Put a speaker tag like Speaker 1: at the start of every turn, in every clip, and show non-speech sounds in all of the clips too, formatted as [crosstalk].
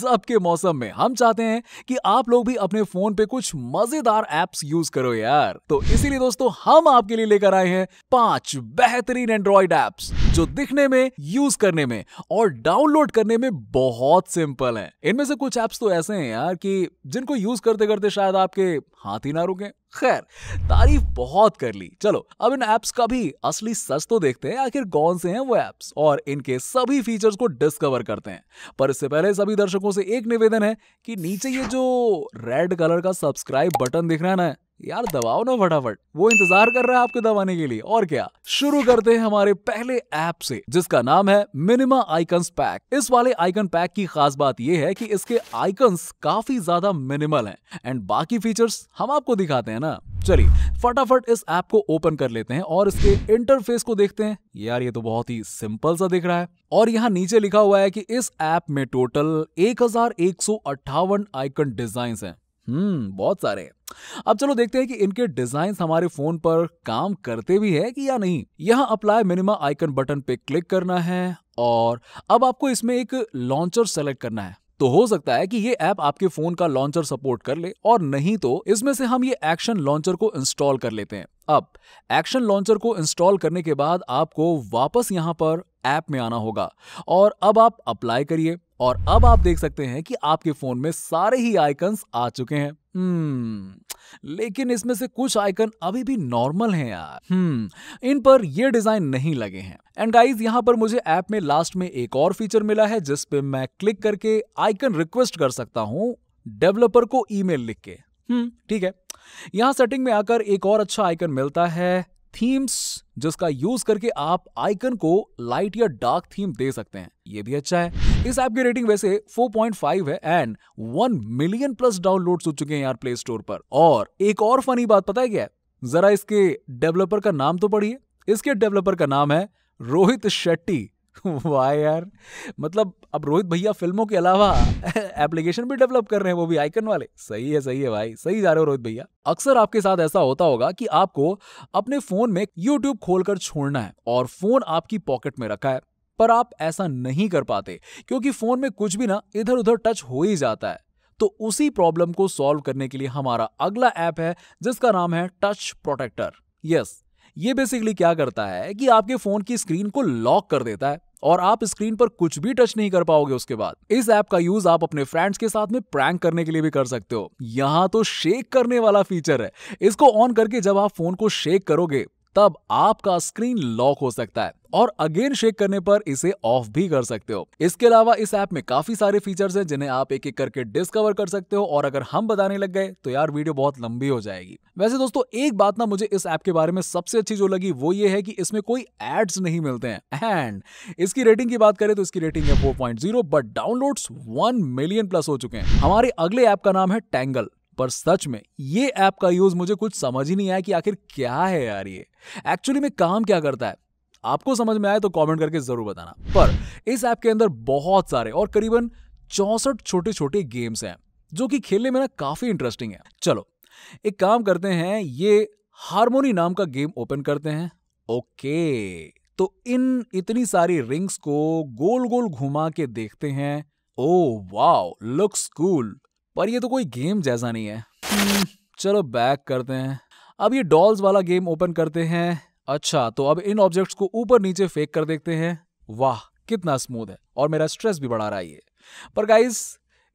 Speaker 1: जब के मौसम में हम चाहते हैं कि आप लोग भी अपने फोन पे कुछ मजेदार एप्स यूज करो यार तो इसीलिए दोस्तों हम आपके लिए लेकर आए हैं पांच बेहतरीन एंड्रॉइड एप्स जो दिखने में यूज करने में और डाउनलोड करने में बहुत सिंपल है इनमें से कुछ ऐप्स तो ऐसे हैं यार कि जिनको यूज करते करते शायद आपके हाथ ही ना रुके खैर तारीफ बहुत कर ली चलो अब इन ऐप्स का भी असली सच तो देखते हैं आखिर कौन से हैं वो ऐप्स और इनके सभी फीचर्स को डिस्कवर करते हैं पर इससे पहले सभी दर्शकों से एक निवेदन है कि नीचे ये जो रेड कलर का सब्सक्राइब बटन दिख रहा है ना यार दबाओ ना फटाफट वो इंतजार कर रहा है आपके दबाने के लिए और क्या शुरू करते हैं हमारे पहले ऐप से जिसका नाम है मिनिमा आइकन्स पैक इस वाले आइकन पैक की खास बात यह है कि इसके आइकन्स काफी ज्यादा मिनिमल हैं एंड बाकी फीचर्स हम आपको दिखाते हैं ना चलिए फटाफट इस ऐप को ओपन कर लेते हैं और इसके इंटरफेस को देखते हैं यार ये तो बहुत ही सिंपल सा दिख रहा है और यहाँ नीचे लिखा हुआ है कि इस ऐप में टोटल एक आइकन डिजाइन हैं हम्म बहुत सारे अब चलो देखते हैं कि इनके डिजाइन हमारे फोन पर काम करते भी है कि या नहीं यहाँ अप्लाई मिनिमा आइकन बटन पे क्लिक करना है और अब आपको इसमें एक लॉन्चर सेलेक्ट करना है तो हो सकता है कि ये ऐप आपके फोन का लॉन्चर सपोर्ट कर ले और नहीं तो इसमें से हम ये एक्शन लॉन्चर को इंस्टॉल कर लेते हैं अब एक्शन लॉन्चर को इंस्टॉल करने के बाद आपको वापस यहां पर ऐप में आना होगा और अब आप अप्लाई करिए और अब आप देख सकते हैं कि आपके फोन में सारे ही आइकन्स आ चुके हैं हम्म, लेकिन इसमें से कुछ आइकन अभी भी नॉर्मल हैं यार हम्म इन पर ये डिजाइन नहीं लगे हैं एंड गाइस यहां पर मुझे ऐप में लास्ट में एक और फीचर मिला है जिस पे मैं क्लिक करके आइकन रिक्वेस्ट कर सकता हूं डेवलपर को ईमेल लिख के हम्म ठीक है यहां सेटिंग में आकर एक और अच्छा आइकन मिलता है थीम्स जिसका यूज करके आप आइकन को लाइट या डार्क थीम दे सकते हैं ये भी अच्छा है इस ऐप की रेटिंग वैसे 4.5 है एंड 1 मिलियन प्लस डाउनलोड्स हो चुके हैं यार प्ले स्टोर पर और एक और फनी बात पता है क्या है जरा इसके डेवलपर का नाम तो पढ़िए इसके डेवलपर का नाम है रोहित शेट्टी [laughs] वाह यार मतलब अब रोहित भैया फिल्मों के अलावा [laughs] एप्लीकेशन भी डेवलप कर रहे हैं वो भी आइकन वाले सही है सही है भाई सही जा रहे हो रोहित भैया अक्सर आपके साथ ऐसा होता होगा कि आपको अपने फोन में यूट्यूब खोलकर छोड़ना है और फोन आपकी पॉकेट में रखा है पर आप ऐसा नहीं कर पाते क्योंकि फोन में कुछ भी ना इधर उधर टच हो ही जाता है तो उसी प्रॉब्लम को सॉल्व करने के लिए हमारा अगला ऐप है जिसका नाम है टच प्रोटेक्टर यस ये बेसिकली क्या करता है कि आपके फोन की स्क्रीन को लॉक कर देता है और आप स्क्रीन पर कुछ भी टच नहीं कर पाओगे उसके बाद इस ऐप का यूज आप अपने फ्रेंड्स के साथ में प्रैंक करने के लिए भी कर सकते हो यहाँ तो शेक करने वाला फीचर है इसको ऑन करके जब आप फोन को शेक करोगे तब आपका स्क्रीन लॉक हो सकता है और अगेन शेक करने पर इसे ऑफ भी कर सकते हो इसके अलावा इस ऐप में काफी सारे फीचर्स हैं जिन्हें आप एक एक करके डिस्कवर कर सकते हो और अगर हम बताने लग गए तो यार वीडियो बहुत लंबी हो जाएगी वैसे दोस्तों एक बात ना मुझे इस ऐप के बारे में सबसे अच्छी जो लगी वो ये है कि इसमें कोई एड्स नहीं मिलते हैं एंड इसकी रेटिंग की बात करें तो इसकी रेटिंग है four but download one million plus हो चुके हैं हमारे अगले ऐप का नाम है टैंगल पर सच में ये ऐप का यूज मुझे कुछ समझ ही नहीं आया कि आखिर क्या है यार ये एक्चुअली में काम क्या करता है आपको समझ में आए तो कमेंट करके जरूर बताना पर इस ऐप के अंदर बहुत सारे और करीबन चौसठ छोटे छोटे गेम्स हैं जो कि खेलने में ना काफी इंटरेस्टिंग है चलो एक काम करते हैं ये हारमोनी नाम का गेम ओपन करते हैं ओके तो इन इतनी सारी रिंग्स को गोल गोल घुमा के देखते हैं ओ वाओ लुक्स कूल पर ये तो कोई गेम जैसा नहीं है हम्म, चलो बैक करते हैं अब ये डॉल्स वाला गेम ओपन करते हैं अच्छा तो अब इन ऑब्जेक्ट्स को ऊपर नीचे फेंक कर देखते हैं वाह कितना स्मूथ है और मेरा स्ट्रेस भी बढ़ा रहा है ये पर गाइस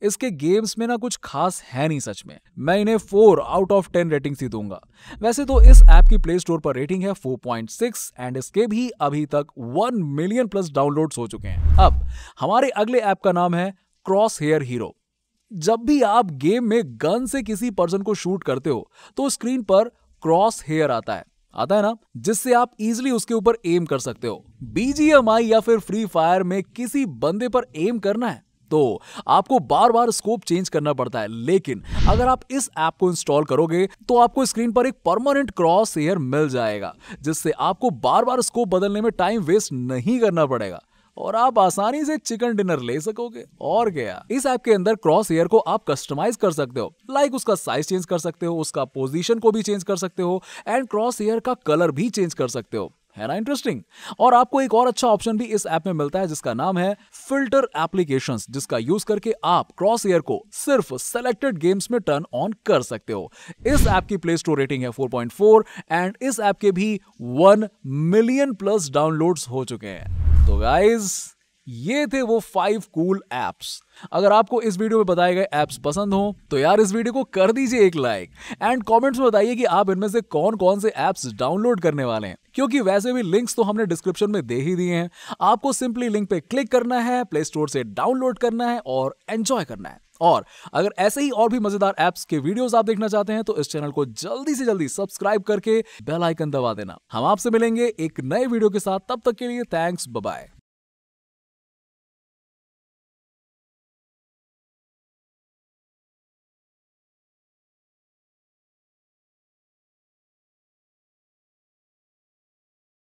Speaker 1: इसके गेम्स में ना कुछ खास है नहीं सच में मैं इन्हें four out of ten rating ही दूंगा वैसे तो इस ऐप की प्ले स्टोर पर रेटिंग है 4.6 एंड इसके भी अभी तक वन मिलियन प्लस डाउनलोड्स हो चुके हैं अब हमारे अगले ऐप का नाम है क्रॉस हेयर हीरो जब भी आप गेम में गन से किसी पर्सन को शूट करते हो तो स्क्रीन पर क्रॉस हेयर आता है आता है ना जिससे आप इजिली उसके ऊपर एम कर सकते हो बीजीएमआई या फिर फ्री फायर में किसी बंदे पर एम करना है तो आपको बार बार स्कोप चेंज करना पड़ता है लेकिन अगर आप इस ऐप को इंस्टॉल करोगे तो आपको स्क्रीन पर एक परमानेंट क्रॉस हेयर मिल जाएगा जिससे आपको बार बार स्कोप बदलने में टाइम वेस्ट नहीं करना पड़ेगा और आप आसानी से चिकन डिनर ले सकोगे और गया इस ऐप के अंदर क्रॉस हेयर को आप कस्टमाइज कर सकते हो लाइक उसका साइज चेंज कर सकते हो उसका पोजीशन को भी चेंज कर सकते हो एंड क्रॉस हेयर का कलर भी चेंज कर सकते हो है ना इंटरेस्टिंग और आपको एक और अच्छा ऑप्शन भी इस ऐप में मिलता है जिसका नाम है फिल्टर एप्लीकेशंस जिसका यूज करके आप क्रॉस एयर को सिर्फ सिलेक्टेड गेम्स में टर्न ऑन कर सकते हो इस ऐप की प्ले स्टोर रेटिंग है 4.4 एंड इस ऐप के भी 1 मिलियन प्लस डाउनलोड्स हो चुके हैं तो गाइज ये थे वो फाइव कूल एप्स अगर आपको इस वीडियो में बताए गए एप्स पसंद हो तो यार इस वीडियो को कर दीजिए एक लाइक एंड कमेंट्स में बताइए कि आप इनमें से कौन कौन से एप्स डाउनलोड करने वाले हैं क्योंकि वैसे भी लिंक्स तो हमने डिस्क्रिप्शन में दे ही दिए हैं आपको सिंपली लिंक पे क्लिक करना है प्ले स्टोर से डाउनलोड करना है और एंजॉय करना है और अगर ऐसे ही और भी मजेदार एप्स के वीडियोस आप देखना चाहते हैं तो इस चैनल को जल्दी से जल्दी सब्सक्राइब करके बेल आइकन दबा देना हम आपसे मिलेंगे एक नए वीडियो के साथ तब तक के लिए थैंक्स बाय